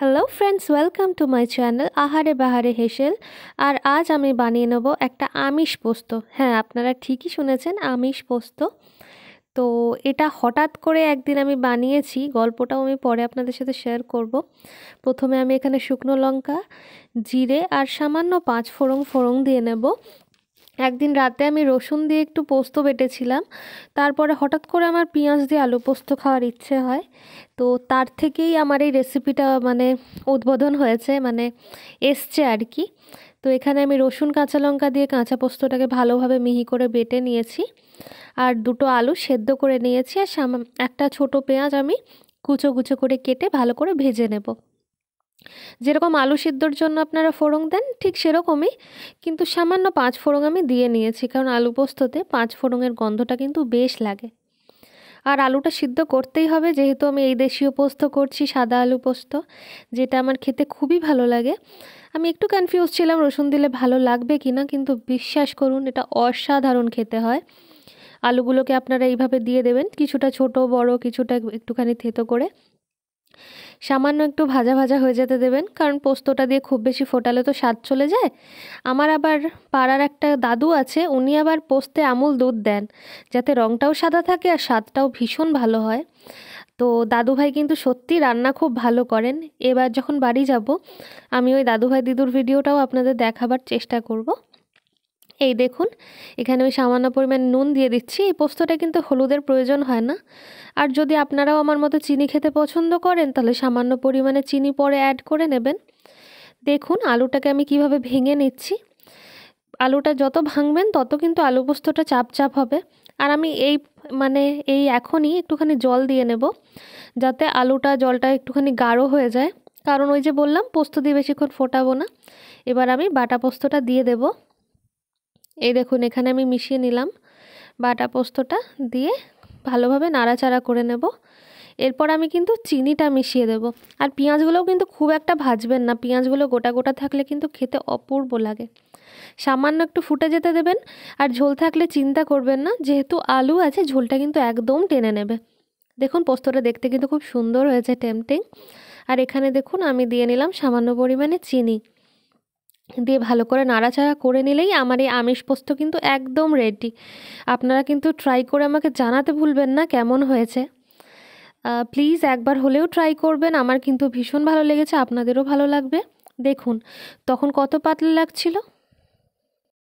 hello friends welcome to my channel আহারে বাহারে হেসেল আর আজ আমি বানিয়ে নেব একটা আমিষ পোস্ত হ্যাঁ আপনারা ঠিকই শুনেছেন আমিষ পোস্ত তো এটা হঠাৎ করে একদিন আমি বানিয়েছি গল্পটাও আমি পরে আপনাদের সাথে শেয়ার করব প্রথমে আমি এখানে শুকনো লঙ্কা জিরে আর সামান্য পাঁচ ফোড়ং ফোড়ং দিয়ে নেব একদিন রাতে আমি রসুন দিয়ে একটু পোস্ত বেটেছিলাম তারপরে হঠাৎ করে আমার পেঁয়াজ দিয়ে আলু পোস্ত খাওয়ার ইচ্ছে হয় তো তার থেকেই আমার এই রেসিপিটা মানে উদ্বোধন হয়েছে মানে এসছে আর কি তো এখানে আমি রসুন কাঁচা লঙ্কা দিয়ে কাঁচা পোস্তটাকে ভালোভাবে মিহি করে বেটে নিয়েছি আর দুটো আলু সেদ্ধ করে নিয়েছি আর একটা ছোট পেঁয়াজ আমি কুচো কুচো করে কেটে ভালো করে ভেজে নেব যেরকম আলু সিদ্ধর জন্য আপনারা ফোড়ং দেন ঠিক সেরকমই কিন্তু সামান্য পাঁচ ফোড়ং আমি দিয়ে নিয়েছি কারণ আলু পোস্ততে পাঁচ ফোড়ঙের গন্ধটা কিন্তু বেশ লাগে আর আলুটা সিদ্ধ করতেই হবে যেহেতু আমি এই দেশীয় পোস্ত করছি সাদা আলু পোস্ত যেটা আমার খেতে খুবই ভালো লাগে আমি একটু কনফিউজ ছিলাম রসুন দিলে ভালো লাগবে কি না কিন্তু বিশ্বাস করুন এটা অসাধারণ খেতে হয় আলুগুলোকে আপনারা এইভাবে দিয়ে দেবেন কিছুটা ছোট বড় কিছুটা একটুখানি থেতো করে সামান্য একটু ভাজা ভাজা হয়ে যেতে দেবেন কারণ পোস্তটা দিয়ে খুব বেশি ফোটালে তো স্বাদ চলে যায় আমার আবার পাড়ার একটা দাদু আছে উনি আবার পোস্তে আমুল দুধ দেন যাতে রঙটাও সাদা থাকে আর স্বাদটাও ভীষণ ভালো হয় তো দাদুভাই কিন্তু সত্যি রান্না খুব ভালো করেন এবার যখন বাড়ি যাব আমি ওই দাদুভাই দিদুর ভিডিওটাও আপনাদের দেখাবার চেষ্টা করব এই দেখুন এখানে আমি সামান্য পরিমাণ নুন দিয়ে দিচ্ছি এই পোস্তটা কিন্তু হলুদের প্রয়োজন হয় না আর যদি আপনারাও আমার মতো চিনি খেতে পছন্দ করেন তাহলে সামান্য পরিমাণে চিনি পরে অ্যাড করে নেবেন দেখুন আলুটাকে আমি কিভাবে ভেঙে নিচ্ছি আলুটা যত ভাঙবেন তত কিন্তু আলু পোস্তটা চাপ চাপ হবে আর আমি এই মানে এই এখনই একটুখানি জল দিয়ে নেব যাতে আলুটা জলটা একটুখানি গাঢ় হয়ে যায় কারণ ওই যে বললাম পোস্ত দিয়ে বেশিক্ষণ ফোটাবো না এবার আমি বাটা পোস্তটা দিয়ে দেবো এই দেখুন এখানে আমি মিশিয়ে নিলাম বাটা পোস্তটা দিয়ে ভালোভাবে নাড়াচাড়া করে নেব এরপর আমি কিন্তু চিনিটা মিশিয়ে দেব আর পেঁয়াজগুলোও কিন্তু খুব একটা ভাজবেন না পেঁয়াজগুলো গোটা গোটা থাকলে কিন্তু খেতে অপূর্ব লাগে সামান্য একটু ফুটে যেতে দেবেন আর ঝোল থাকলে চিন্তা করবেন না যেহেতু আলু আছে ঝোলটা কিন্তু একদম টেনে নেবে দেখুন পোস্তটা দেখতে কিন্তু খুব সুন্দর হয়েছে টেমটেং আর এখানে দেখুন আমি দিয়ে নিলাম সামান্য পরিমাণে চিনি দিয়ে ভালো করে নাড়াচাড়া করে নিলেই আমার এই আমিষ পোস্ত কিন্তু একদম রেডি আপনারা কিন্তু ট্রাই করে আমাকে জানাতে ভুলবেন না কেমন হয়েছে প্লিজ একবার হলেও ট্রাই করবেন আমার কিন্তু ভীষণ ভালো লেগেছে আপনাদেরও ভালো লাগবে দেখুন তখন কত পাতলা লাগছিলো